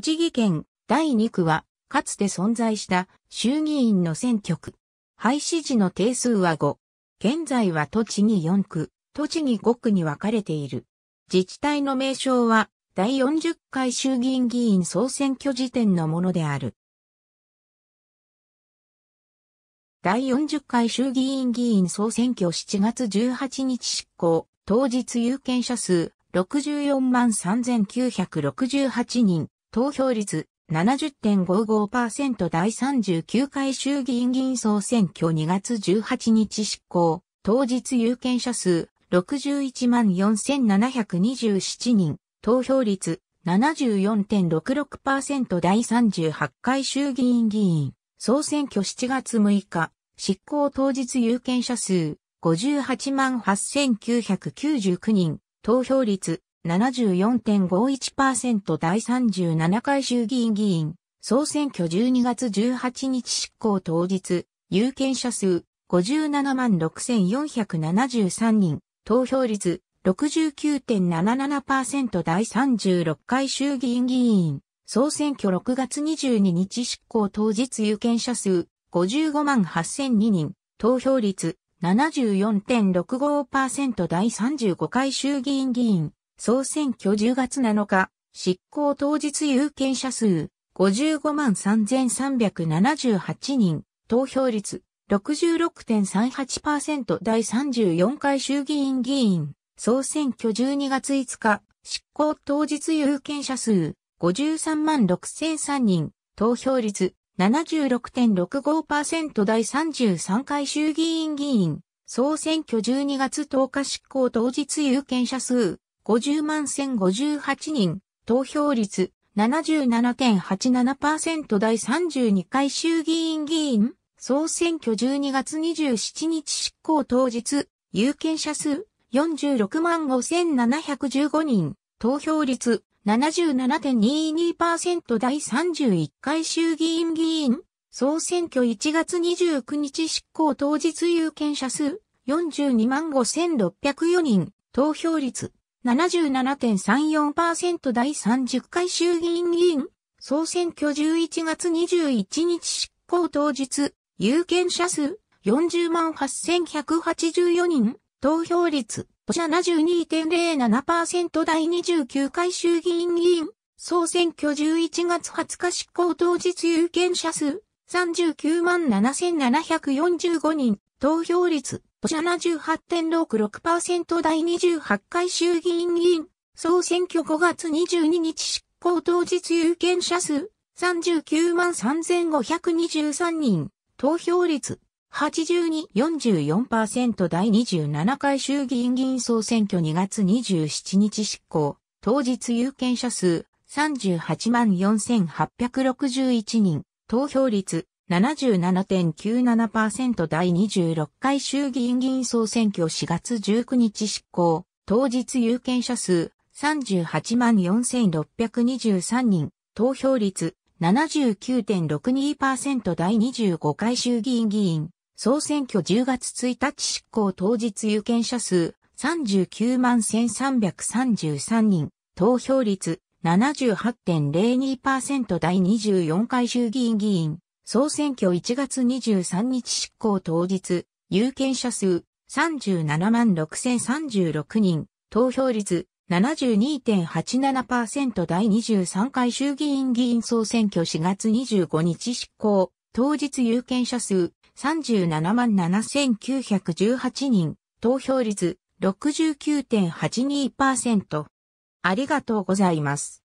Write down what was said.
栃木県第2区は、かつて存在した衆議院の選挙区。廃止時の定数は5。現在は栃木4区、栃木5区に分かれている。自治体の名称は、第40回衆議院議員総選挙時点のものである。第40回衆議院議員総選挙7月18日執行、当日有権者数64万3968人、投票率70.55%第39回衆議院議員総選挙2月18日執行、当日有権者数614,727人、投票率74.66%第38回衆議院議員、総選挙7月6日、執行当日有権者数58万8999人、投票率74.51%第37回衆議院議員、総選挙12月18日執行当日、有権者数57万6473人、投票率69.77%第36回衆議院議員、総選挙6月22日執行当日有権者数55万8002人、投票率74.65%第35回衆議院議員、総選挙10月7日、執行当日有権者数55万3378人、投票率66.38%第34回衆議院議員、総選挙12月5日、執行当日有権者数53万6003人、投票率76.65%第33回衆議院議員、総選挙12月10日執行当日有権者数50万1058人、投票率77.87%第32回衆議院議員、総選挙12月27日執行当日、有権者数46万5715人、投票率77.22%第31回衆議院議員、総選挙1月29日執行当日有権者数42万5604人、投票率77.34%第30回衆議院議員、総選挙11月21日執行当日、有権者数40万8184人、投票率72.07%第29回衆議院議員、総選挙11月20日執行当日有権者数39万7745人、投票率都市78.66%第28回衆議院議員、総選挙5月22日執行当日有権者数39万3523人、投票率82.44%第27回衆議院議員総選挙2月27日執行、当日有権者数38万4861人、投票率77.97%第26回衆議院議員総選挙4月19日執行、当日有権者数38万4623人、投票率79.62%第25回衆議院議員、総選挙10月1日執行当日有権者数39万1333人、投票率78.02%第24回衆議院議員、総選挙1月23日執行当日、有権者数37万6036人、投票率72.87%第23回衆議院議員総選挙4月25日執行、当日有権者数37万7918人、投票率69.82%。ありがとうございます。